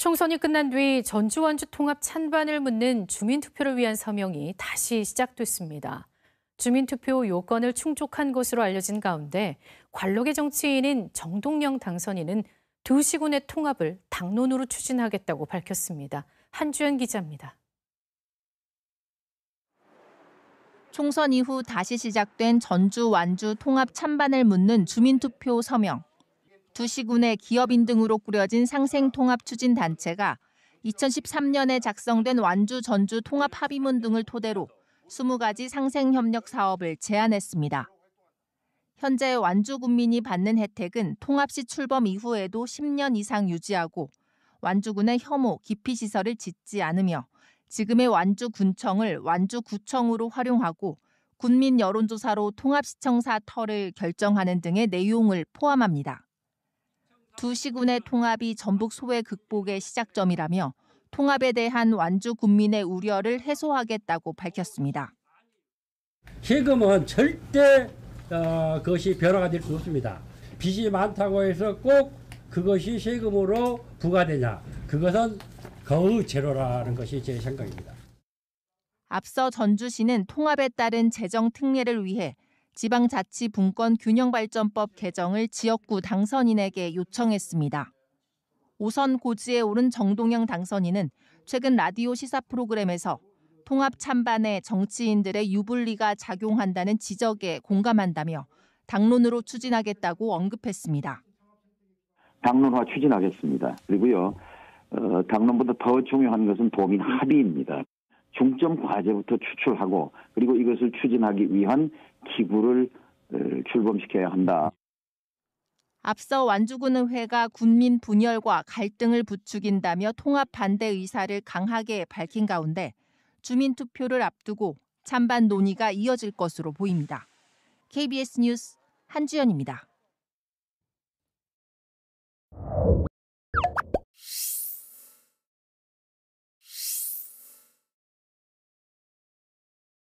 총선이 끝난 뒤 전주 원주 통합 찬반을 묻는 주민투표를 위한 서명이 다시 시작됐습니다. 주민투표 요건을 충족한 것으로 알려진 가운데 관록의 정치인인 정동영 당선인은 두 시군의 통합을 당론으로 추진하겠다고 밝혔습니다. 한주연 기자입니다. 총선 이후 다시 시작된 전주 완주 통합 찬반을 묻는 주민투표 서명. 두 시군의 기업인 등으로 꾸려진 상생통합추진단체가 2013년에 작성된 완주 전주 통합 합의문 등을 토대로 20가지 상생협력 사업을 제안했습니다. 현재 완주 군민이 받는 혜택은 통합시 출범 이후에도 10년 이상 유지하고 완주군의 혐오, 기피시설을 짓지 않으며 지금의 완주군청을 완주구청으로 활용하고 군민 여론조사로 통합시청사 터를 결정하는 등의 내용을 포함합니다. 두 시군의 통합이 전북 소외 극복의 시작점이라며 통합에 대한 완주 군민의 우려를 해소하겠다고 밝혔습니다. 지금은 절대 어, 그것이 변화가 될수 없습니다. 빚이 많다고 해서 꼭 그것이 세금으로 부과되냐 그것은 거의 제로라는 것이 제 생각입니다. 앞서 전주시는 통합에 따른 재정 특례를 위해 지방자치분권 균형발전법 개정을 지역구 당선인에게 요청했습니다. 우선 고지에 오른 정동영 당선인은 최근 라디오 시사 프로그램에서 통합 찬반에 정치인들의 유불리가 작용한다는 지적에 공감한다며 당론으로 추진하겠다고 언급했습니다. 당론화 추진하겠습니다. 그리고요, 어, 당론보다 더 중요한 것은 도민 합의입니다. 중점 과제부터 추출하고 그리고 이것을 추진하기 위한 기구를 어, 출범시켜야 한다. 앞서 완주군의회가 군민 분열과 갈등을 부추긴다며 통합 반대 의사를 강하게 밝힌 가운데 주민 투표를 앞두고 찬반 논의가 이어질 것으로 보입니다. KBS 뉴스 한주연입니다.